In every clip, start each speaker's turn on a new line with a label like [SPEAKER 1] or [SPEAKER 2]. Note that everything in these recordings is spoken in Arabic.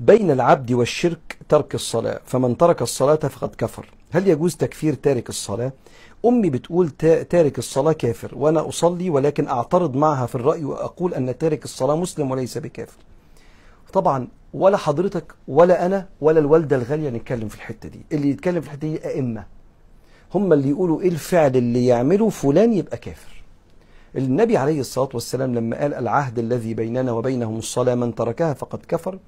[SPEAKER 1] بين العبد والشرك ترك الصلاة فمن ترك الصلاة فقد كفر هل يجوز تكفير تارك الصلاة أمي بتقول تارك الصلاة كافر وأنا أصلي ولكن أعترض معها في الرأي وأقول أن تارك الصلاة مسلم وليس بكافر طبعا ولا حضرتك ولا أنا ولا الوالدة الغالية نتكلم في الحتة دي اللي يتكلم في الحتة دي أئمة هم اللي يقولوا إيه الفعل اللي يعمله فلان يبقى كافر النبي عليه الصلاة والسلام لما قال العهد الذي بيننا وبينهم الصلاة من تركها فقد كفر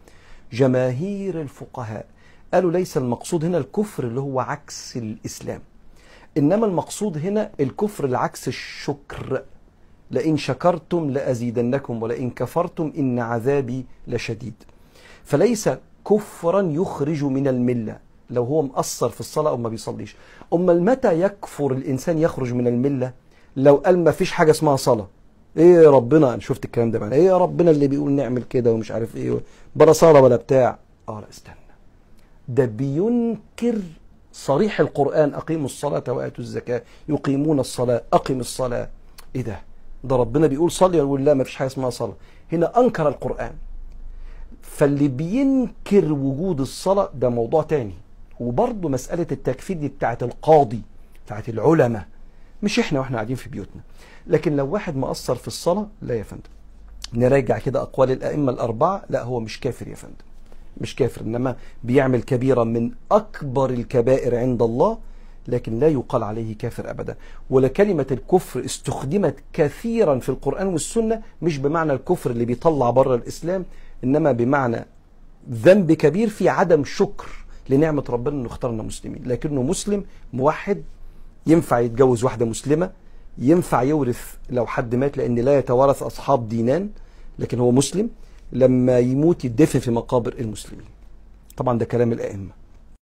[SPEAKER 1] جماهير الفقهاء قالوا ليس المقصود هنا الكفر اللي هو عكس الإسلام إنما المقصود هنا الكفر العكس الشكر لئن شكرتم لأزيدنكم ولئن كفرتم إن عذابي لشديد فليس كفرا يخرج من الملة لو هو مقصر في الصلاة أو ما بيصليش أمال متى يكفر الإنسان يخرج من الملة لو قال ما فيش حاجة اسمها صلاة ايه يا ربنا انا شفت الكلام ده معانا ايه يا ربنا اللي بيقول نعمل كده ومش عارف ايه برصاره ولا بتاع اه لا استنى ده بينكر صريح القرآن أقيموا الصلاة وآتوا الزكاة يقيمون الصلاة أقم الصلاة إيه ده ده ربنا بيقول صلي يقول لا ما فيش حاجة اسمها صلاة هنا أنكر القرآن فاللي بينكر وجود الصلاة ده موضوع تاني وبرضه مسألة التكفير دي بتاعت القاضي بتاعت العلماء مش احنا واحنا قاعدين في بيوتنا لكن لو واحد مقصر في الصلاه لا يا فندم نراجع كده اقوال الائمه الاربعه لا هو مش كافر يا فندم مش كافر انما بيعمل كبيره من اكبر الكبائر عند الله لكن لا يقال عليه كافر ابدا ولكلمه الكفر استخدمت كثيرا في القران والسنه مش بمعنى الكفر اللي بيطلع بره الاسلام انما بمعنى ذنب كبير في عدم شكر لنعمه ربنا انه اختارنا مسلمين لكنه مسلم موحد ينفع يتجوز واحدة مسلمة ينفع يورث لو حد مات لأن لا يتوارث أصحاب دينان لكن هو مسلم لما يموت يدفن في مقابر المسلمين طبعا ده كلام الأئمة